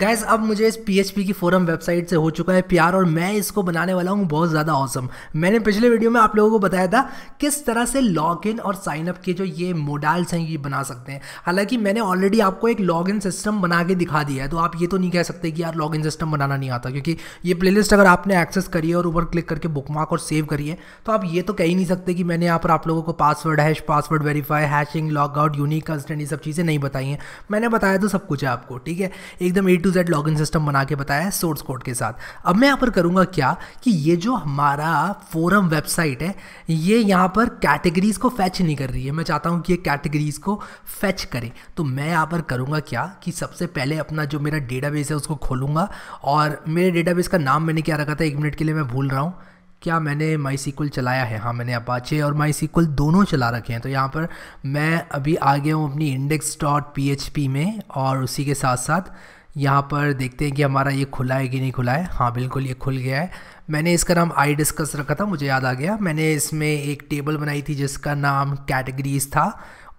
gas अब मुझे इस पी की फोरम वेबसाइट से हो चुका है प्यार और मैं इसको बनाने वाला हूँ बहुत ज़्यादा औसम मैंने पिछले वीडियो में आप लोगों को बताया था किस तरह से लॉग इन और साइनअप के जो ये मोडाल्स हैं ये बना सकते हैं हालांकि मैंने ऑलरेडी आपको एक लॉग इन सिस्टम बना के दिखा दिया है तो आप ये तो नहीं कह सकते कि यार लॉग इन सिस्टम बनाना नहीं आता क्योंकि ये प्ले अगर आपने एक्सेस करी है और ऊपर क्लिक करके बुक और सेव करिए तो आप ये तो कह ही नहीं सकते कि मैंने यहाँ पर आप लोगों को password hash password verify hashing log out unique constant ये सब चीज़ें नहीं बताई हैं मैंने बताया तो सब कुछ है आपको ठीक है एकदम ए टू जेड इन सिस्टम बना के बताया है सोर्स कोड के साथ अब मैं यहाँ पर करूँगा क्या कि ये जो हमारा फोरम वेबसाइट है ये यहाँ पर कैटेगरीज को फैच नहीं कर रही है मैं चाहता हूँ कि ये कैटेगरीज को फैच करे तो मैं यहाँ पर करूँगा क्या कि सबसे पहले अपना जो मेरा डेटाबेस है उसको खोलूँगा और मेरे डेटाबेस का नाम मैंने क्या रखा था एक मिनट के लिए मैं भूल रहा हूँ क्या मैंने माई सीक्वल चलाया है हाँ मैंने अपाचे और माई सीक्वल दोनों चला रखे हैं तो यहाँ पर मैं अभी आ गया हूँ अपनी index dot P H P में और उसी के साथ साथ यहाँ पर देखते हैं कि हमारा ये खुला है कि नहीं खुला है हाँ बिल्कुल ये खुल गया है मैंने इसका नाम आई डिस्कस रखा था मुझे याद आ गया मैंने इसमें एक टेबल बनाई थी जिसका नाम कैटेगरीज था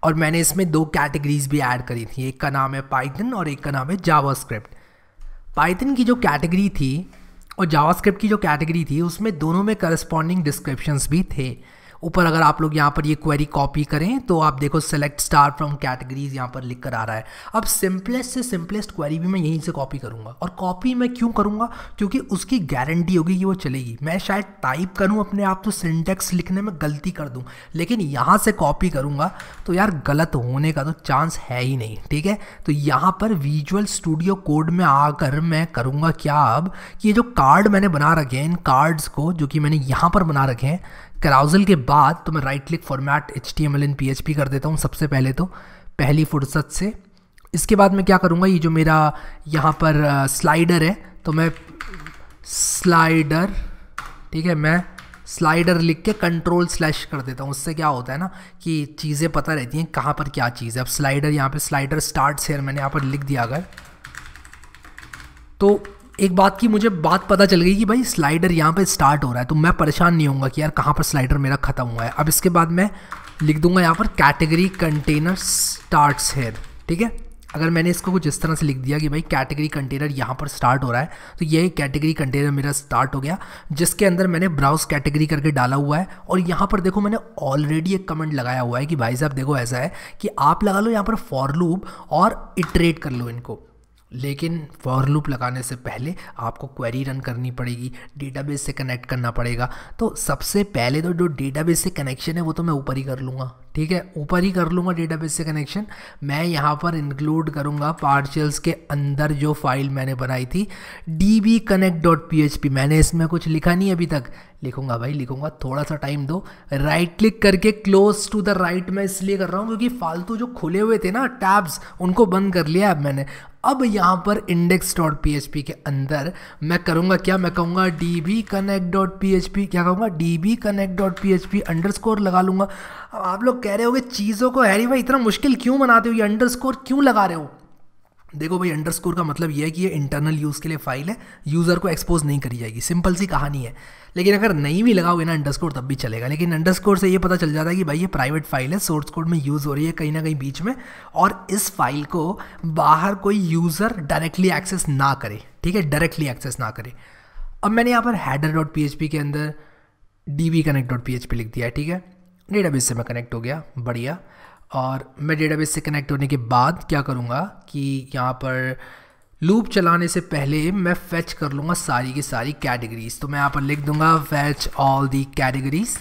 और मैंने इसमें दो कैटेगरीज भी ऐड करी थी एक का नाम है पाइथन और एक का नाम है जावास्क्रिप्ट पाइथन की जो कैटेगरी थी और जावास्क्रिप्ट की जो कैटेगरी थी उसमें दोनों में करस्पॉन्डिंग डिस्क्रिप्शंस भी थे ऊपर अगर आप लोग यहाँ पर ये क्वेरी कॉपी करें तो आप देखो सेलेक्ट स्टार फ्रॉम कैटेगरीज यहाँ पर लिख कर आ रहा है अब सिंपलेस्ट से सिंपलेस्ट क्वेरी भी मैं यहीं से कॉपी करूँगा और कॉपी मैं क्यों करूँगा क्योंकि उसकी गारंटी होगी कि वो चलेगी मैं शायद टाइप करूँ अपने आप तो सिंटेक्स लिखने में गलती कर दूँ लेकिन यहाँ से कॉपी करूँगा तो यार गलत होने का तो चांस है ही नहीं ठीक है तो यहाँ पर विजुअल स्टूडियो कोड में आकर मैं करूँगा क्या अब कि ये जो कार्ड मैंने बना रखे हैं इन कार्ड्स को जो कि मैंने यहाँ पर बना रखे हैं कराउजल के बाद तो मैं right click format H T M L and P H P कर देता हूँ सबसे पहले तो पहली फुर्सत से इसके बाद मैं क्या करूँगा ये जो मेरा यहाँ पर स्लाइडर है तो मैं स्लाइडर ठीक है मैं स्लाइडर लिख के कंट्रोल स्लैश कर देता हूँ उससे क्या होता है ना कि चीज़ें पता रहती हैं कहाँ पर क्या चीज़ है अब स्लाइडर यहाँ पे स्लाइडर स्टार्ट से मैंने यहाँ पर लिख दिया अगर तो एक बात की मुझे बात पता चल गई कि भाई स्लाइडर यहाँ पे स्टार्ट हो रहा है तो मैं परेशान नहीं होऊंगा कि यार कहाँ पर स्लाइडर मेरा ख़त्म हुआ है अब इसके बाद मैं लिख दूंगा यहाँ पर कैटेगरी कंटेनर स्टार्ट्स हेयर ठीक है अगर मैंने इसको कुछ इस तरह से लिख दिया कि भाई कैटेगरी कंटेनर यहाँ पर स्टार्ट हो रहा है तो ये कैटेगरी कंटेनर मेरा स्टार्ट हो गया जिसके अंदर मैंने ब्राउज कैटेगरी करके डाला हुआ है और यहाँ पर देखो मैंने ऑलरेडी एक कमेंट लगाया हुआ है कि भाई साहब देखो ऐसा है कि आप लगा लो यहाँ पर फॉर लूप और इटरेट कर लो इनको लेकिन फॉर लूप लगाने से पहले आपको क्वेरी रन करनी पड़ेगी डेटाबेस से कनेक्ट करना पड़ेगा तो सबसे पहले तो जो डेटाबेस से कनेक्शन है वो तो मैं ऊपर ही कर लूँगा ठीक है ऊपर ही कर लूँगा डेटाबेस से कनेक्शन मैं यहाँ पर इंक्लूड करूँगा पार्शल्स के अंदर जो फाइल मैंने बनाई थी D B connect dot P H P मैंने इसमें कुछ लिखा नहीं अभी तक लिखूंगा भाई लिखूंगा थोड़ा सा टाइम दो राइट क्लिक करके क्लोज टू द राइट मैं इसलिए कर रहा हूँ क्योंकि फालतू जो खुले हुए थे ना टैब्स उनको बंद कर लिया अब मैंने अब यहाँ पर index dot P H P के अंदर मैं करूँगा क्या मैं कहूँगा D B connect dot P H P क्या कहूँगा D B connect dot P H P underscore लगा लूँगा अब आप लोग कह रहे होगे चीज़ों को हैरी भाई इतना मुश्किल क्यों बनाते हो ये अंडरस्कोर क्यों लगा रहे हो देखो भाई अंडरस्कोर का मतलब यह है कि ये इंटरनल यूज़ के लिए फाइल है यूज़र को एक्सपोज नहीं करी जाएगी सिंपल सी कहानी है लेकिन अगर नहीं भी लगाओगे ना अंडरस्कोर तब भी चलेगा लेकिन अंडरस्कोर से ये पता चल जाता है कि भाई ये प्राइवेट फाइल है सोर्स कोड में यूज़ हो रही है कहीं ना कहीं बीच में और इस फाइल को बाहर कोई यूज़र डायरेक्टली एक्सेस ना करे ठीक है डायरेक्टली एक्सेस ना करे अब मैंने यहाँ पर हैडर डॉट पी के अंदर D V connect dot P लिख दिया है ठीक है डेटाबेस से मैं कनेक्ट हो गया बढ़िया और मैं डेटाबेस से कनेक्ट होने के बाद क्या करूँगा कि यहाँ पर लूप चलाने से पहले मैं फैच कर लूँगा सारी की सारी कैटेगरीज तो मैं यहाँ पर लिख दूँगा फैच ऑल दी कैटेगरीज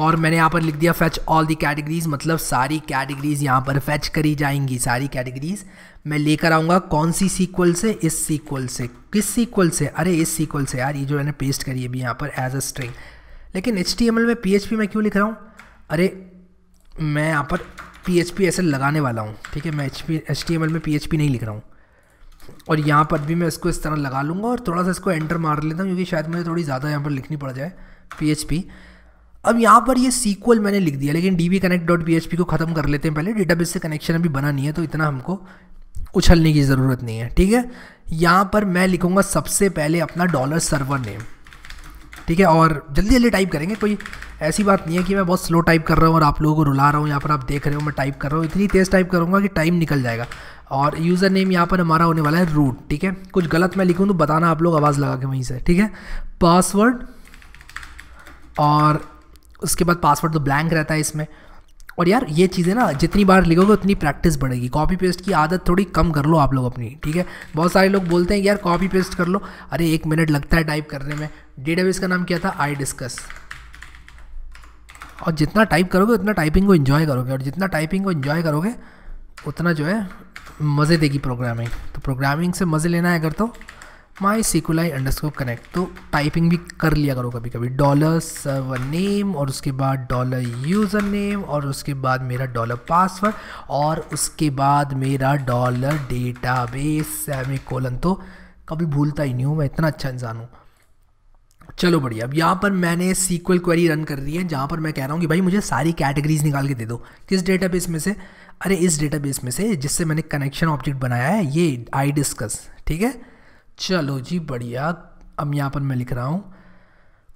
और मैंने यहाँ पर लिख दिया फैच ऑल दी कैटेगरीज मतलब सारी कैटेगरीज यहाँ पर फैच करी जाएंगी सारी कैटेगरीज मैं लेकर आऊँगा कौन सी सीक्वल से इस सीक्वल से किस सीक्वल से अरे इस सीक्वल से यार ये जो मैंने पेस्ट करी है भी यहाँ पर एज अ स्ट्रिंग लेकिन एच में पी में क्यों लिख रहा हूँ अरे मैं यहाँ पर पी एच पी ऐसे लगाने वाला हूँ ठीक है मैं H P H T M L में पी एच पी नहीं लिख रहा हूँ और यहाँ पर भी मैं इसको इस तरह लगा लूँगा और थोड़ा सा इसको एंटर मार लेता हूँ क्योंकि शायद मुझे थोड़ी ज़्यादा यहाँ पर लिखनी पड़ जाए पी एच पी अब यहाँ पर ये सीक्वल मैंने लिख दिया लेकिन D B connect dot P H P को ख़त्म कर लेते हैं पहले डेटाबेस से कनेक्शन अभी बना नहीं है तो इतना हमको उछलने की ज़रूरत नहीं है ठीक है यहाँ पर मैं लिखूँगा सबसे पहले अपना डॉलर सर्वर नेम ठीक है और जल्दी जल्दी टाइप करेंगे कोई ऐसी बात नहीं है कि मैं बहुत स्लो टाइप कर रहा हूँ और आप लोगों को रुला रहा हूँ यहाँ पर आप देख रहे हो मैं टाइप कर रहा हूँ इतनी तेज़ टाइप करूँगा कि टाइम निकल जाएगा और यूज़र नेम यहाँ पर हमारा होने वाला है रूट ठीक है कुछ गलत मैं लिखूँ तो बताना आप लोग आवाज़ लगा के वहीं से ठीक है पासवर्ड और उसके बाद पासवर्ड तो ब्लैंक रहता है इसमें और यार ये चीज़ें ना जितनी बार लिखोगे उतनी प्रैक्टिस बढ़ेगी कॉपी पेस्ट की आदत थोड़ी कम कर लो आप लोग अपनी ठीक है बहुत सारे लोग बोलते हैं यार कॉपी पेस्ट कर लो अरे एक मिनट लगता है टाइप करने में डेटाबेस का नाम क्या था आई डिस्कस और जितना टाइप करोगे उतना टाइपिंग को इन्जॉय करोगे और जितना टाइपिंग को इन्जॉय करोगे उतना जो है मज़े देगी प्रोग्रामिंग तो प्रोग्रामिंग से मज़े लेना है अगर तो माई सिकुलाई अंडरस्कोर कनेक्ट तो टाइपिंग भी कर लिया करो कभी कभी डॉलर सर्वर नेम और उसके बाद डॉलर यूज़र नेम और उसके बाद मेरा डॉलर पासवर्ड और उसके बाद मेरा डॉलर डेटा सेमी कोलन तो कभी भूलता ही नहीं हूँ मैं इतना अच्छा इंसान हूँ चलो बढ़िया अब यहाँ पर मैंने सीक्वल क्वेरी रन कर रही है जहाँ पर मैं कह रहा हूँ कि भाई मुझे सारी कैटेगरीज निकाल के दे दो किस डेटाबेस में से अरे इस डेटाबेस में से जिससे मैंने कनेक्शन ऑब्जेक्ट बनाया है ये आई डिस्कस ठीक है चलो जी बढ़िया अब यहाँ पर मैं लिख रहा हूँ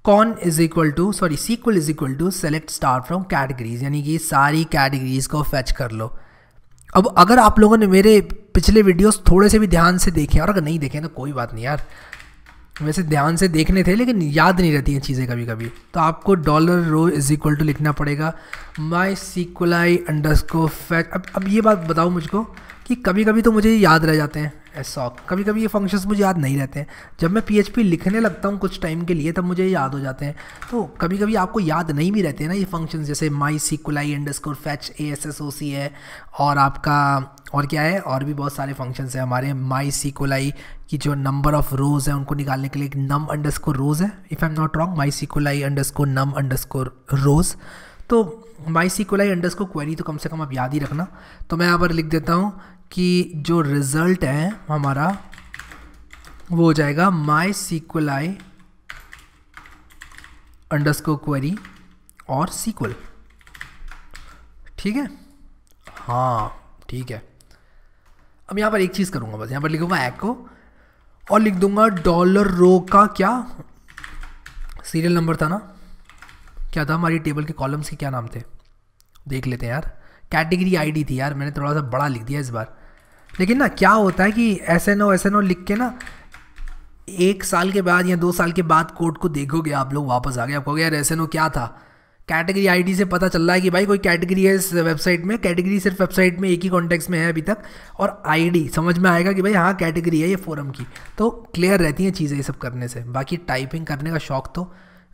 con is equal to sorry sequel is equal to select star from categories यानी कि सारी कैटेगरीज को फैच कर लो अब अगर आप लोगों ने मेरे पिछले वीडियोस थोड़े से भी ध्यान से देखे और अगर नहीं देखें तो कोई बात नहीं यार वैसे ध्यान से देखने थे लेकिन याद नहीं रहती हैं चीज़ें कभी कभी तो आपको dollar row is equal to लिखना पड़ेगा माई सीक्वलाई अंडर फैच अब अब ये बात बताओ मुझको कि कभी कभी तो मुझे याद रह जाते हैं एसॉक कभी कभी ये फंक्शंस मुझे याद नहीं रहते हैं जब मैं पी लिखने लगता हूँ कुछ टाइम के लिए तब मुझे याद हो जाते हैं तो कभी कभी आपको याद नहीं भी रहते हैं ना ये फंक्शन जैसे my sqli underscore fetch A S S O C है और आपका और क्या है और भी बहुत सारे फंक्शंस हैं हमारे माई कुलाई की जो नंबर ऑफ रोज़ है उनको निकालने के लिए एक नम अंडर स्कोर रोज़ है if I am not wrong my sqli underscore num underscore rows तो my sqli underscore query तो कम से कम आप याद ही रखना तो मैं यहाँ पर लिख देता हूँ कि जो रिज़ल्ट है हमारा वो हो जाएगा my sequel i underscore query और सीक्वल ठीक है हाँ ठीक है अब यहाँ पर एक चीज़ करूँगा बस यहाँ पर लिखूँगा एको और लिख दूंगा डॉलर रो का क्या सीरियल नंबर था ना क्या था हमारी टेबल के कॉलम्स के क्या नाम थे देख लेते हैं यार कैटेगरी आईडी थी यार मैंने थोड़ा सा बड़ा लिख दिया इस बार लेकिन ना क्या होता है कि S N O S N O लिख के ना एक साल के बाद या दो साल के बाद कोर्ट को देखोगे आप लोग वापस आ गए आप कहोगे यार एस एन ओ क्या था कैटेगरी आईडी से पता चल रहा है कि भाई कोई कैटेगरी है इस वेबसाइट में कैटेगरी सिर्फ वेबसाइट में एक ही कॉन्टेक्स्ट में है अभी तक और आईडी समझ में आएगा कि भाई हाँ कैटेगरी है ये फोरम की तो क्लियर रहती हैं चीज़ें ये सब करने से बाकी टाइपिंग करने का शौक तो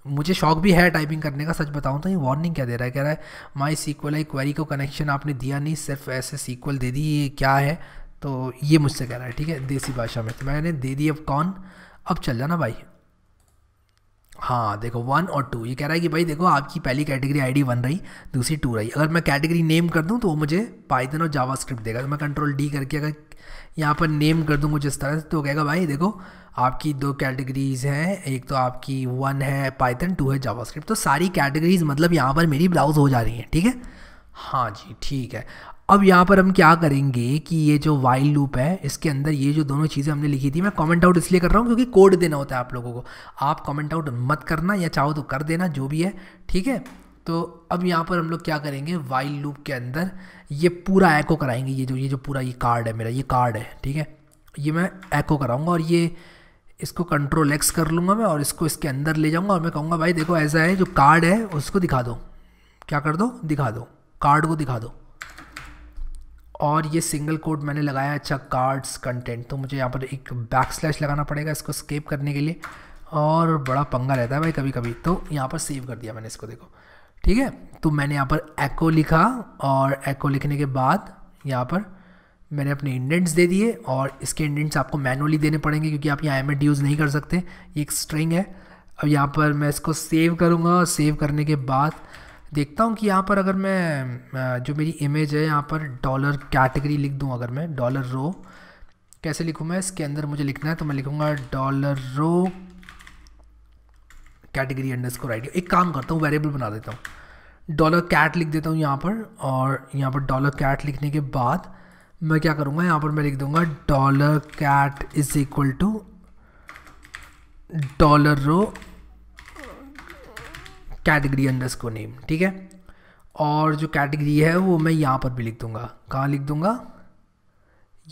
मुझे शौक भी है टाइपिंग करने का सच बताऊँ तो ये वार्निंग क्या दे रहा है कह रहा है माई सीक्वल आई क्वेरी को कनेक्शन आपने दिया नहीं सिर्फ ऐसे सीक्वल दे दी ये क्या है तो ये मुझसे कह रहा है ठीक है देसी भाषा में तो मैंने दे दी अब कौन अब चल जाना भाई हाँ देखो वन और टू ये कह रहा है कि भाई देखो आपकी पहली कैटेगरी आईडी वन रही दूसरी टू रही अगर मैं कैटेगरी नेम कर दूँ तो वो मुझे पाइथन और जावा स्क्रिप्ट देगा तो मैं कंट्रोल डी करके अगर यहाँ पर नेम कर दूँ कुछ इस तरह से तो कहेगा भाई देखो आपकी दो कैटेगरीज़ हैं एक तो आपकी वन है पाइथन टू है जावा तो सारी कैटेगरीज़ मतलब यहाँ पर मेरी ब्राउज़ हो जा रही हैं ठीक है हाँ जी ठीक है अब यहाँ पर हम क्या करेंगे कि ये जो वाइल लूप है इसके अंदर ये जो दोनों चीज़ें हमने लिखी थी मैं कमेंट आउट इसलिए कर रहा हूँ क्योंकि कोड देना होता है आप लोगों को आप कमेंट आउट मत करना या चाहो तो कर देना जो भी है ठीक है तो अब यहाँ पर हम लोग क्या करेंगे वाइल लूप के अंदर ये पूरा एको कराएंगे ये जो ये जो पूरा ये कार्ड है मेरा ये कार्ड है ठीक है ये मैं एको कराऊँगा और ये इसको कंट्रोल एक्स कर लूँगा मैं और इसको इसके अंदर ले जाऊँगा और मैं कहूँगा भाई देखो ऐसा है जो कार्ड है उसको दिखा दो क्या कर दो दिखा दो कार्ड को दिखा दो और ये सिंगल कोड मैंने लगाया अच्छा कार्ड्स कंटेंट तो मुझे यहाँ पर एक बैक स्लैश लगाना पड़ेगा इसको स्केप करने के लिए और बड़ा पंगा रहता है भाई कभी कभी तो यहाँ पर सेव कर दिया मैंने इसको देखो ठीक है तो मैंने यहाँ पर एको लिखा और एको लिखने के बाद यहाँ पर मैंने अपने इंडेंट्स दे दिए और इसके इंडेंट्स आपको मैनुअली देने पड़ेंगे क्योंकि आप यहाँ एम यूज़ नहीं कर सकते ये एक स्ट्रिंग है अब यहाँ पर मैं इसको सेव करूँगा सेव करने के बाद देखता हूँ कि यहाँ पर अगर मैं जो मेरी इमेज है यहाँ पर डॉलर कैटेगरी लिख दूँ अगर मैं डॉलर रो कैसे लिखूँ मैं इसके अंदर मुझे लिखना है तो मैं लिखूँगा dollar row category underscore i एक काम करता हूँ वेरिएबल बना देता हूँ डॉलर कैट लिख देता हूँ यहाँ पर और यहाँ पर डॉलर कैट लिखने के बाद मैं क्या करूँगा यहाँ पर मैं लिख दूँगा dollar cat is equal to dollar row category under को नेम ठीक है और जो कैटेगरी है वो मैं यहाँ पर भी लिख दूँगा कहाँ लिख दूँगा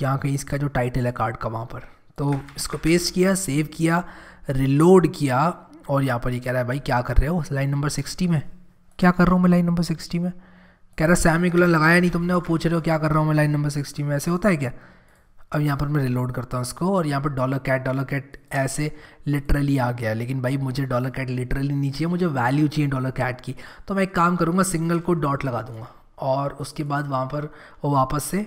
यहाँ कहीं इसका जो टाइटल है कार्ड का वहाँ पर तो इसको पेस्ट किया सेव किया रिलोड किया और यहाँ पर ये यह कह रहा है भाई क्या कर रहे हो लाइन नंबर सिक्सटी में क्या कर रहा हूँ मैं लाइन नंबर सिक्सटी में कह रहा है सैमिकुलर लगाया नहीं तुमने वो पूछ रहे हो क्या कर रहा हूँ मैं लाइन नंबर सिक्सटी में ऐसे होता है क्या अब यहाँ पर मैं रिलोड करता हूँ उसको और यहाँ पर डॉलर कैट डॉलर कैट ऐसे लिटरली आ गया लेकिन भाई मुझे डॉलर कैट लिटरली नहीं चाहिए मुझे वैल्यू चाहिए डॉलर कैट की तो मैं एक काम करूँगा सिंगल को डॉट लगा दूँगा और उसके बाद वहाँ पर वापस से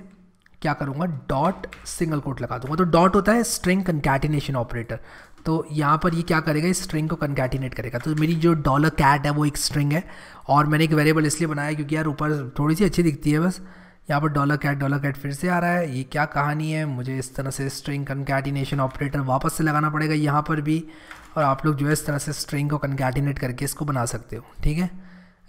क्या करूँगा डॉट सिंगल कोट लगा दूँगा तो डॉट होता है स्ट्रिंग कंकैटिनेशन ऑपरेटर तो यहाँ पर ये क्या करेगा इस स्ट्रिंग को कंकैटिनेट करेगा तो मेरी जो डॉलर कैट है वो एक स्ट्रिंग है और मैंने एक वेरिएबल इसलिए बनाया क्योंकि यार ऊपर थोड़ी सी अच्छी दिखती है बस यहाँ पर डॉलर कैट डॉलर कैट फिर से आ रहा है ये क्या कहानी है मुझे इस तरह से स्ट्रिंग कनकैटिनेशन ऑपरेटर वापस से लगाना पड़ेगा यहाँ पर भी और आप लोग जो है इस तरह से स्ट्रिंग को कनकैटिनेट करके इसको बना सकते हो ठीक है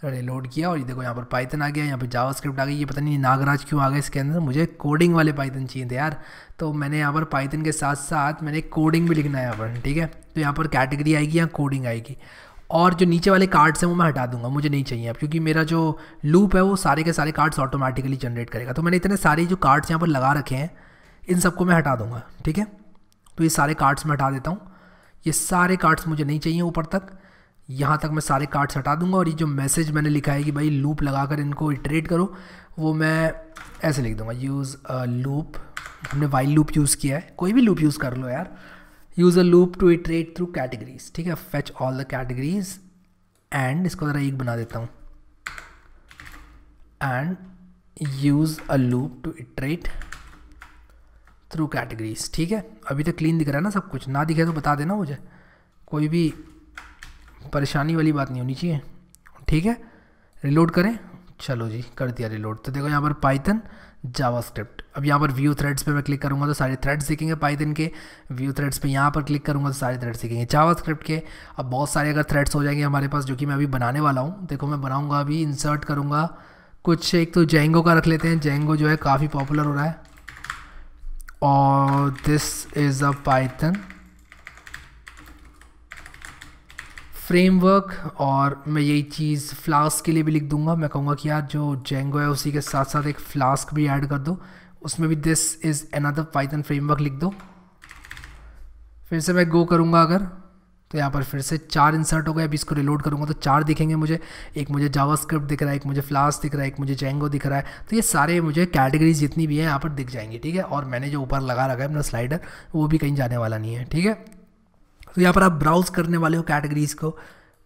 रिलोड किया और ये देखो यहाँ पर पाइथन आ गया यहाँ पर जावा स्क्रिप्ट आ गई ये पता नहीं नागराज क्यों आ गया इसके अंदर मुझे कोडिंग वाले पाइथन चाहिए थे यार तो मैंने यहाँ पर पाइथन के साथ साथ मैंने कोडिंग भी लिखना है यहाँ पर ठीक है तो यहाँ पर कैटेगरी आएगी या कोडिंग आएगी और जो नीचे वाले कार्ड्स हैं वो मैं हटा दूंगा मुझे नहीं चाहिए अब क्योंकि मेरा जो लूप है वो सारे के सारे कार्ड्स ऑटोमेटिकली जनरेट करेगा तो मैंने इतने सारे जो कार्ड्स यहाँ पर लगा रखे हैं इन सबको मैं हटा दूंगा ठीक है तो ये सारे कार्ड्स मैं हटा देता हूँ ये सारे कार्ड्स मुझे नहीं चाहिए ऊपर तक यहाँ तक मैं सारे कार्ड्स हटा दूंगा और ये जो मैसेज मैंने लिखा है कि भाई लूप लगा कर इनको इटरेट करो वो मैं ऐसे लिख दूंगा यूज़ लूप हमने वाइल लूप यूज़ किया है कोई भी लूप यूज़ कर लो यार use a loop to iterate through categories ठीक है fetch all the categories and इसको ज़रा एक बना देता हूँ and use a loop to iterate through categories ठीक है अभी तक क्लीन दिख रहा है ना सब कुछ ना दिखे तो बता देना मुझे कोई भी परेशानी वाली बात नहीं होनी चाहिए ठीक है रिलोड करें चलो जी कर दिया रिलोड तो देखो यहाँ पर पाइथन जावास्क्रिप्ट अब यहाँ पर व्यू थ्रेड्स पे मैं क्लिक करूँगा तो सारे थ्रेड्स दिखेंगे पाइथन के व्यू थ्रेड्स पे यहाँ पर क्लिक करूँगा तो सारे थ्रेड्स दिखेंगे जावास्क्रिप्ट के अब बहुत सारे अगर थ्रेड्स हो जाएंगे हमारे पास जो कि मैं अभी बनाने वाला हूँ देखो मैं बनाऊँगा अभी इंसर्ट करूँगा कुछ एक तो जेंगो का रख लेते हैं जेंगो जो है काफ़ी पॉपुलर हो रहा है और this is a Python framework और मैं यही चीज़ फ्लास्क के लिए भी लिख दूंगा मैं कहूँगा कि यार जो जेंगो है उसी के साथ साथ एक फ्लास्क भी ऐड कर दो उसमें भी this is another Python framework लिख दो फिर से मैं गो करूँगा अगर तो यहाँ पर फिर से चार इंसर्ट हो गए अभी इसको रिलोड करूँगा तो चार दिखेंगे मुझे एक मुझे जावास्क्रिप्ट दिख रहा है एक मुझे फ्लास्क दिख रहा है एक मुझे जेंगो दिख रहा है तो ये सारे मुझे कैटेगरीज जितनी भी हैं यहाँ पर दिख जाएंगी ठीक है और मैंने जो ऊपर लगा रखा है अपना स्लाइडर वो भी कहीं जाने वाला नहीं है ठीक है तो यहाँ पर आप ब्राउज़ करने वाले हो कैटेगरीज़ को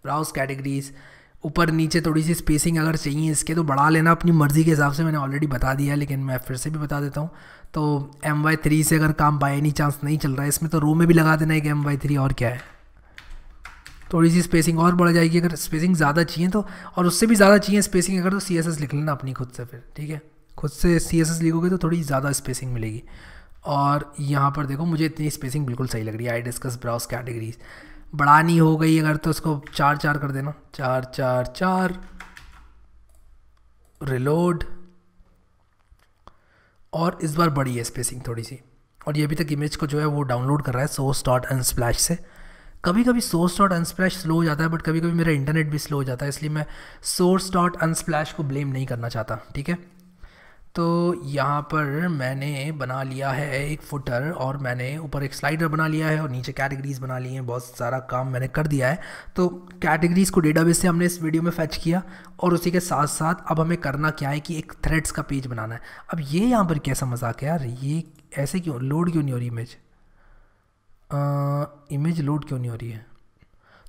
ब्राउज़ कैटेगरीज़ ऊपर नीचे थोड़ी सी स्पेसिंग अगर चाहिए इसके तो बढ़ा लेना अपनी मर्ज़ी के हिसाब से मैंने ऑलरेडी बता दिया लेकिन मैं फिर से भी बता देता हूँ तो एम वाई थ्री से अगर काम बाय एनी चांस नहीं चल रहा है इसमें तो रो में भी लगा देना एक एम वाई थ्री और क्या है थोड़ी सी स्पेसिंग और बढ़ जाएगी अगर स्पेसिंग ज़्यादा चाहिए तो और उससे भी ज़्यादा चाहिए स्पेसिंग अगर तो सी एस एस लिख लेना अपनी खुद से फिर ठीक है खुद से सी एस एस लिखोगे तो थोड़ी ज़्यादा स्पेसिंग मिलेगी और यहाँ पर देखो मुझे इतनी स्पेसिंग बिल्कुल सही लग रही है आई डिस्कस ब्राउज कैटेगरीज बढ़ानी हो गई अगर तो उसको चार चार कर देना चार चार चार रिलोड और इस बार बड़ी है स्पेसिंग थोड़ी सी और ये अभी तक इमेज को जो है वो डाउनलोड कर रहा है सोर्स डॉट अनस्प्लैश से कभी कभी सोर्स डॉट अनस्प्लैश स्लो हो जाता है बट कभी कभी मेरा इंटरनेट भी स्लो हो जाता है इसलिए मैं सोर्स डॉट अनस्प्लैश को ब्लेम नहीं करना चाहता ठीक है तो यहाँ पर मैंने बना लिया है एक फुटर और मैंने ऊपर एक स्लाइडर बना लिया है और नीचे कैटेगरीज बना ली हैं बहुत सारा काम मैंने कर दिया है तो कैटेगरीज को डेटाबेस से हमने इस वीडियो में फैच किया और उसी के साथ साथ अब हमें करना क्या है कि एक थ्रेड्स का पेज बनाना है अब ये यहाँ पर कैसा मजाक है यार ये ऐसे क्यों लोड क्यों नहीं हो रही इमेज इमेज लोड क्यों नहीं हो रही है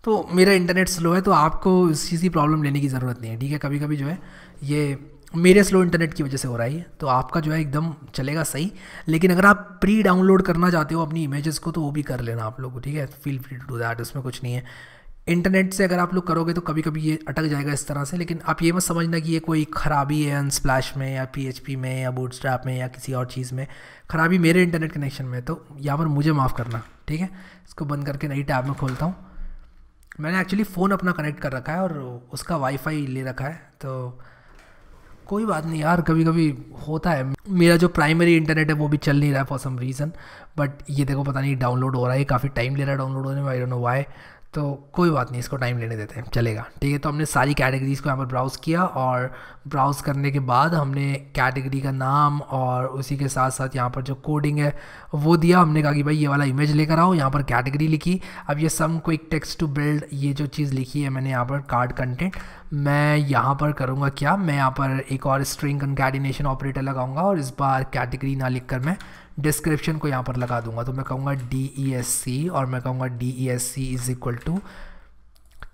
तो मेरा इंटरनेट स्लो है तो आपको इस चीज़ की प्रॉब्लम लेने की ज़रूरत नहीं है ठीक है कभी कभी जो है ये मेरे स्लो इंटरनेट की वजह से हो रहा है तो आपका जो है एकदम चलेगा सही लेकिन अगर आप प्री डाउनलोड करना चाहते हो अपनी इमेजेस को तो वो भी कर लेना आप लोग ठीक है feel free to do that उसमें कुछ नहीं है इंटरनेट से अगर आप लोग करोगे तो कभी कभी ये अटक जाएगा इस तरह से लेकिन आप ये मत समझना कि ये कोई खराबी है अनस्प्लैश में या पी में या बूट में या किसी और चीज़ में खराबी मेरे इंटरनेट कनेक्शन में तो यहाँ पर मुझे माफ़ करना ठीक है इसको बंद करके नई टैब में खोलता हूँ मैंने एक्चुअली फ़ोन अपना कनेक्ट कर रखा है और उसका वाईफाई ले रखा है तो कोई बात नहीं यार कभी कभी होता है मेरा जो प्राइमरी इंटरनेट है वो भी चल नहीं रहा है फॉर सम रीज़न बट ये देखो पता नहीं डाउनलोड हो रहा है काफ़ी टाइम ले रहा है डाउनलोड होने में आई डोंट नो वाई तो कोई बात नहीं इसको टाइम लेने देते हैं चलेगा ठीक है तो हमने सारी कैटेगरीज़ को यहाँ पर ब्राउज़ किया और ब्राउज़ करने के बाद हमने कैटेगरी का नाम और उसी के साथ साथ यहाँ पर जो कोडिंग है वो दिया हमने कहा कि भाई ये वाला इमेज लेकर आओ यहाँ पर कैटेगरी लिखी अब ये some quick text to build ये जो चीज़ लिखी है मैंने यहाँ पर कार्ड कंटेंट मैं यहाँ पर करूँगा क्या मैं यहाँ पर एक और स्ट्रिंग कंकैडिनेशन ऑपरेटर लगाऊँगा और इस बार कैटेगरी ना लिख कर मैं डिस्क्रिप्शन को यहाँ पर लगा दूंगा तो मैं कहूँगा डी ई एस सी और मैं कहूँगा D E S C is equal to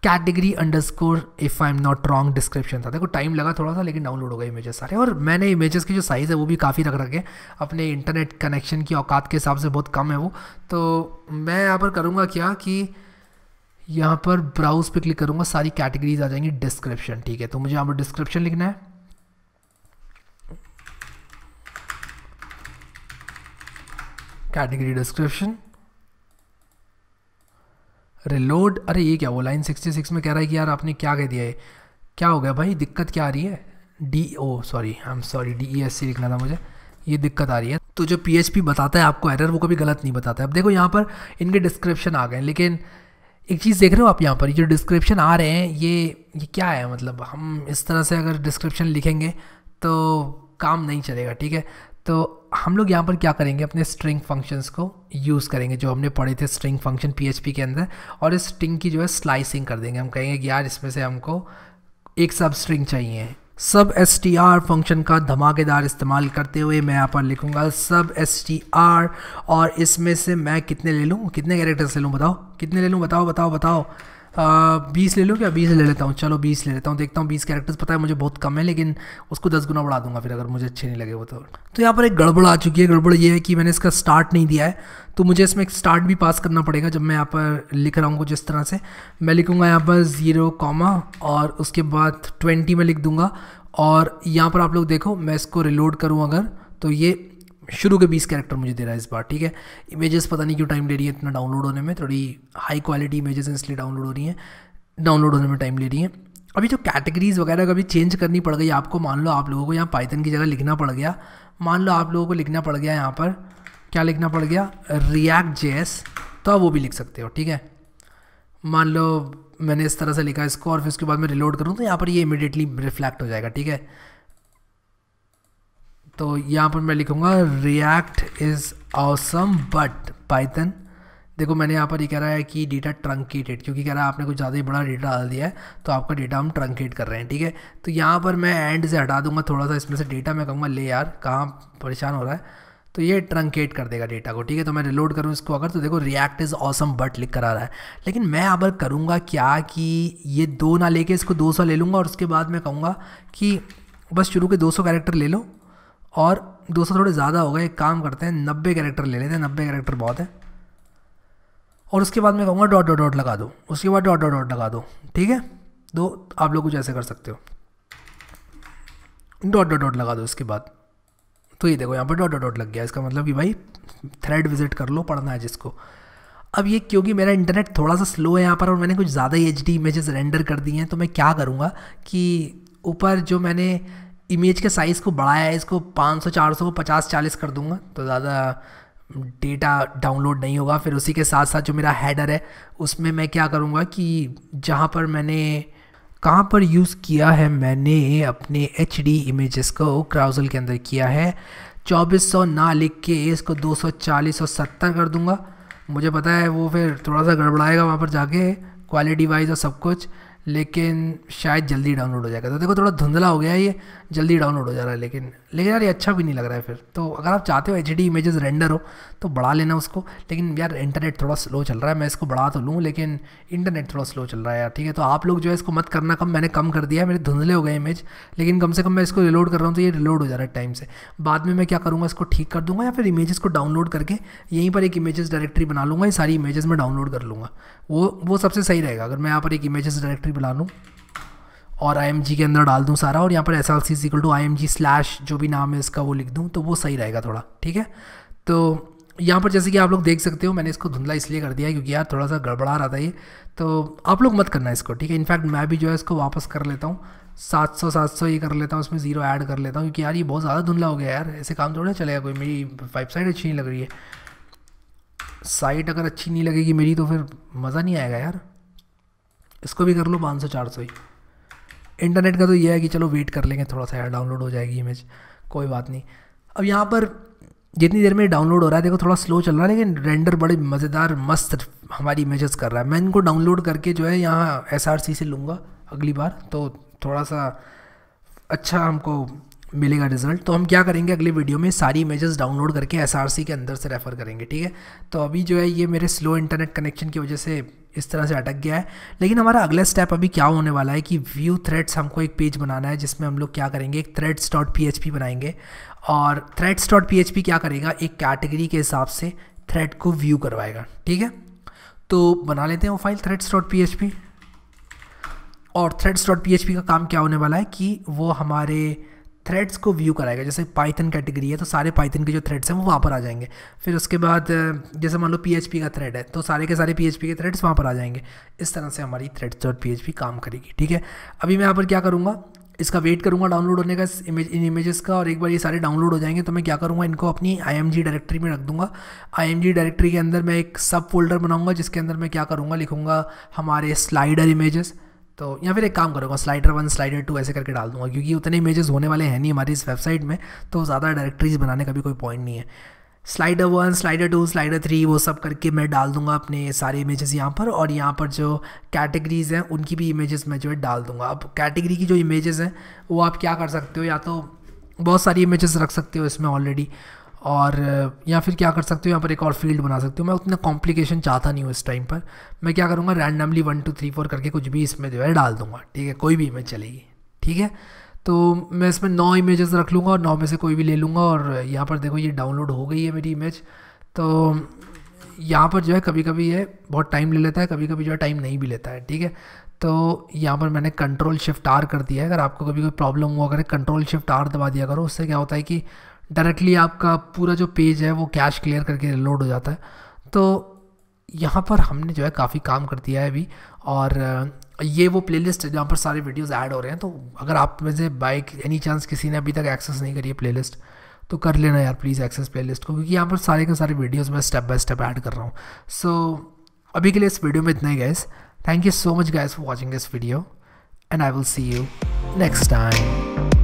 category underscore if I M not wrong description था देखो टाइम लगा थोड़ा सा लेकिन डाउनलोड हो गए इमेजेस सारे और मैंने इमेजेस की जो साइज़ है वो भी काफ़ी रख रखे अपने इंटरनेट कनेक्शन की औकात के हिसाब से बहुत कम है वो तो मैं यहाँ पर करूँगा क्या कि यहाँ पर ब्राउज पे क्लिक करूँगा सारी कैटेगरीज आ जाएंगी डिस्क्रिप्शन ठीक है तो मुझे यहाँ पर डिस्क्रिप्शन लिखना है कैटेगरी डिस्क्रिप्शन रिलोड अरे ये क्या वो लाइन सिक्सटी सिक्स में कह रहा है कि यार आपने क्या कह दिया है क्या हो गया भाई दिक्कत क्या आ रही है D O sorry I am sorry D E S C लिखना था मुझे ये दिक्कत आ रही है तो जो पी एच पी बताता है आपको एरर वो कभी गलत नहीं बताता है अब देखो यहाँ पर इनके डिस्क्रिप्शन आ गए लेकिन एक चीज़ देख रहे हो आप यहाँ पर जो डिस्क्रिप्शन आ रहे हैं ये ये क्या है मतलब हम इस तरह से अगर डिस्क्रिप्शन लिखेंगे तो काम नहीं चलेगा ठीक है तो हम लोग यहाँ पर क्या करेंगे अपने स्ट्रिंग फंक्शंस को यूज़ करेंगे जो हमने पढ़े थे स्ट्रिंग फंक्शन पीएचपी के अंदर और इस स्ट्रिंग की जो है स्लाइसिंग कर देंगे हम कहेंगे कि यार इसमें से हमको एक सब स्ट्रिंग चाहिए सब एस टी आर फंक्शन का धमाकेदार इस्तेमाल करते हुए मैं यहाँ पर लिखूँगा सब एस टी आर और इसमें से मैं कितने ले लूँ कितने कैरेक्टर्स ले लूँ बताओ कितने ले लूँ बताओ बताओ बताओ बीस ले लो क्या बीस ले लेता हूँ चलो बीस ले लेता हूँ देखता हूँ बीस कैरेक्टर्स पता है मुझे बहुत कम है लेकिन उसको दस गुना बढ़ा दूंगा फिर अगर मुझे अच्छे नहीं लगे वो तो तो यहाँ पर एक गड़बड़ आ चुकी है गड़बड़ ये है कि मैंने इसका स्टार्ट नहीं दिया है तो मुझे इसमें एक स्टार्ट भी पास करना पड़ेगा जब मैं यहाँ पर लिख रहा हूँ कुछ इस तरह से मैं लिखूँगा यहाँ पर ज़ीरो कॉमा और उसके बाद ट्वेंटी में लिख दूँगा और यहाँ पर आप लोग देखो मैं इसको रिलोड करूँ अगर तो ये शुरू के बीस कैरेक्टर मुझे दे रहा है इस बार ठीक है इमेजेस पता नहीं क्यों टाइम ले रही है इतना डाउनलोड होने में थोड़ी हाई क्वालिटी इमेजेस इसलिए डाउनलोड हो रही हैं डाउनलोड होने में टाइम ले रही हैं अभी जो कैटेगरीज वगैरह का भी चेंज करनी पड़ गई आपको मान लो आप लोगों को यहाँ पाइथन की जगह लिखना पड़ गया मान लो आप लोगों को लिखना पड़ गया यहाँ पर क्या लिखना पड़ गया रिएक्ट जे तो आप वो भी लिख सकते हो ठीक है मान लो मैंने इस तरह से लिखा इसको और फिर उसके बाद मैं रिलोड करूँ तो यहाँ पर ये इमिडिएटली रिफ्लेक्ट हो जाएगा ठीक है तो यहाँ पर मैं लिखूँगा React is awesome but Python देखो मैंने यहाँ पर ये कह रहा है कि डेटा ट्रंकेटेड क्योंकि कह रहा है आपने कुछ ज़्यादा ही बड़ा डेटा डाल दिया है तो आपका डेटा हम ट्रंकेट कर रहे हैं ठीक है तो यहाँ पर मैं एंड से हटा दूंगा थोड़ा सा इसमें से डेटा मैं कहूँगा ले यार कहाँ परेशान हो रहा है तो ये ट्रंकेट कर देगा डेटा को ठीक है तो मैं रिलोड करूँ इसको अगर तो देखो रिएक्ट इज़ ऑसम बट लिख कर आ रहा है लेकिन मैं अब करूँगा क्या कि ये दो ना लेके इसको दो सौ ले लूँगा और उसके बाद मैं कहूँगा कि बस शुरू के दो सौ कैरेक्टर ले लो और सौ थोड़े ज़्यादा हो गए एक काम करते हैं नब्बे कैरेक्टर ले लेते हैं नब्बे कैरेक्टर बहुत है और उसके बाद मैं कहूँगा डॉट डॉट डॉट लगा दो उसके बाद डॉट डॉट डॉट लगा दो ठीक है दो तो आप लोग कुछ ऐसे कर सकते हो डॉट डॉट डॉट लगा दो उसके बाद तो ये देखो यहाँ पर डॉट डॉट डॉट लग गया इसका मतलब कि भाई थ्रेड विजिट कर लो पढ़ना है जिसको अब ये क्योंकि मेरा इंटरनेट थोड़ा सा स्लो है यहाँ पर और मैंने कुछ ज़्यादा ही एच डी इमेजेस रेंडर कर दी हैं तो मैं क्या करूँगा कि ऊपर जो मैंने इमेज के साइज़ को बढ़ाया है इसको 500 400 को 50 40 कर दूंगा तो ज़्यादा डेटा डाउनलोड नहीं होगा फिर उसी के साथ साथ जो मेरा हैडर है उसमें मैं क्या करूँगा कि जहाँ पर मैंने कहाँ पर यूज़ किया है मैंने अपने एच डी इमेज़ को क्राउजल के अंदर किया है 2400 ना लिख के इसको 240 और 70 कर दूंगा मुझे पता है वो फिर थोड़ा सा गड़बड़ाएगा वहाँ पर जाके क्वालिटी वाइज और सब कुछ लेकिन शायद जल्दी डाउनलोड हो जाएगा तो देखो थोड़ा धुंधला हो गया ये जल्दी डाउनलोड हो जा रहा है लेकिन लेकिन यार ये अच्छा भी नहीं लग रहा है फिर तो अगर आप चाहते हो एच डी इमेजेस रेंडर हो तो बढ़ा लेना उसको लेकिन यार इंटरनेट थोड़ा स्लो चल रहा है मैं इसको बढ़ा तो लूँ लेकिन इंटरनेट थोड़ा स्लो चल रहा है यार ठीक है तो आप लोग जो है इसको मत करना कम मैंने कम कर दिया मेरे धुंधले हो गए इमेज लेकिन कम से कम मैं इसको रिलोड कर रहा हूँ तो ये रिलोड हो जा रहा है टाइम से बाद में मैं क्या करूँगा इसको ठीक कर दूँगा या फिर इमेजेस को डाउनलोड करके यहीं पर एक इमेजेस डायरेक्टरी बना लूँगा ये सारी इमेजेस मैं डाउनलोड कर लूँगा वो वो सबसे सही रहेगा अगर मैं यहाँ पर एक इमेजेस डायरेक्टरी बना लूँ और आई के अंदर डाल दूँ सारा और यहाँ पर S L C sequel to i slash जो भी नाम है इसका वो लिख दूँ तो वो सही रहेगा थोड़ा ठीक है तो यहाँ पर जैसे कि आप लोग देख सकते हो मैंने इसको धुंधला इसलिए कर दिया क्योंकि यार थोड़ा सा गड़बड़ा रहा था ये तो आप लोग मत करना इसको ठीक है इनफैक्ट मैं भी जो है इसको वापस कर लेता हूँ सात सौ सात सौ ये कर लेता हूँ उसमें ज़ीरो ऐड कर लेता हूँ क्योंकि यार ये बहुत ज़्यादा धुंधला हो गया यार ऐसे काम थोड़ा चलेगा कोई मेरी वेबसाइट अच्छी नहीं लग रही है साइट अगर अच्छी नहीं लगेगी मेरी तो फिर मज़ा नहीं आएगा यार इसको भी कर लो पाँच सौ चार सौ ही इंटरनेट का तो ये है कि चलो वेट कर लेंगे थोड़ा सा यार डाउनलोड हो जाएगी इमेज कोई बात नहीं अब यहाँ पर जितनी देर में डाउनलोड हो रहा है देखो थोड़ा स्लो चल रहा है लेकिन रेंडर बड़े मज़ेदार मस्त हमारी इमेजेस कर रहा है मैं इनको डाउनलोड करके जो है यहाँ एस से लूँगा अगली बार तो थोड़ा सा अच्छा हमको मिलेगा रिजल्ट तो हम क्या करेंगे अगले वीडियो में सारी इमेजेस डाउनलोड करके एस के अंदर से रेफ़र करेंगे ठीक है तो अभी जो है ये मेरे स्लो इंटरनेट कनेक्शन की वजह से इस तरह से अटक गया है लेकिन हमारा अगला स्टेप अभी क्या होने वाला है कि व्यू थ्रेड्स हमको एक पेज बनाना है जिसमें हम लोग क्या करेंगे एक थ्रेड्स डॉट पी बनाएंगे और थ्रेड्स डॉट पी क्या करेगा एक कैटेगरी के हिसाब से थ्रेड को व्यू करवाएगा ठीक है तो बना लेते हैं वो फाइल थ्रेड्स डॉट पी और थ्रेड्स डॉट पी का काम क्या होने वाला है कि वो हमारे थ्रेड्स को व्यू कराएगा जैसे पाइथन कैटेगरी है तो सारे पाइथन के जो थ्रेड्स हैं वो वहाँ पर आ जाएंगे फिर उसके बाद जैसे मान लो पी का थ्रेड है तो सारे के सारे पी के थ्रेड्स वहाँ पर आ जाएंगे इस तरह से हमारी थ्रेड्स डॉट पी काम करेगी ठीक है अभी मैं यहाँ पर क्या करूँगा इसका वेट करूँगा डाउनलोड होने का इमेज इन इमेजेस का और एक बार ये सारे डाउनलोड हो जाएंगे तो मैं क्या करूँगा इनको अपनी आई डायरेक्टरी में रख दूँगा आई डायरेक्टरी के अंदर मैं एक सब फोल्डर बनाऊँगा जिसके अंदर मैं क्या करूँगा लिखूँगा हमारे स्लाइडर इमेजेस तो या फिर एक काम करूँगा स्लाइडर वन स्लाइडर टू ऐसे करके डाल दूँगा क्योंकि उतने इमेजेस होने वाले हैं नहीं हमारी इस वेबसाइट में तो ज़्यादा डायरेक्टरीज बनाने का भी कोई पॉइंट नहीं है slider one slider two slider three वो सब करके मैं डाल दूंगा अपने सारे इमेजेस यहाँ पर और यहाँ पर जो कैटेगरीज़ हैं उनकी भी इमेजेस मैं जो है डाल दूंगा अब कैटेगरी की जो इमेजेस हैं वो आप क्या कर सकते हो या तो बहुत सारी इमेजेस रख सकते हो इसमें ऑलरेडी और या फिर क्या कर सकते हो यहाँ पर एक और फील्ड बना सकते हो मैं उतना कॉम्प्लिकेशन चाहता नहीं हूँ इस टाइम पर मैं क्या करूँगा randomly one two three four करके कुछ भी इसमें जो है डाल दूँगा ठीक है कोई भी इमेज चलेगी ठीक है तो मैं इसमें नौ इमेजेस रख लूँगा और नौ में से कोई भी ले लूँगा और यहाँ पर देखो ये डाउनलोड हो गई है मेरी इमेज तो यहाँ पर जो है कभी कभी ये बहुत टाइम ले लेता है कभी कभी जो है टाइम नहीं भी लेता है ठीक है तो यहाँ पर मैंने कंट्रोल शिफ्ट आर कर दिया है अगर आपको कभी कोई प्रॉब्लम हुआ करें कंट्रोल शिफ्ट आर दबा दिया करो उससे क्या होता है कि डायरेक्टली आपका पूरा जो पेज है वो कैश क्लियर करके लोड हो जाता है तो यहाँ पर हमने जो है काफ़ी काम कर दिया है अभी और ये वो प्लेलिस्ट लिस्ट जहाँ पर सारे वीडियोस ऐड हो रहे हैं तो अगर आप में से बाइक एनी चांस किसी ने अभी तक एक्सेस नहीं करी है लिस्ट तो कर लेना यार प्लीज़ एक्सेस लिस्ट को क्योंकि यहाँ पर सारे के सारे वीडियोस मैं स्टेप बाय स्टेप ऐड कर रहा हूँ सो so, अभी के लिए इस वीडियो में इतना ही guys thank you so much guys for watching this video and I will see you next time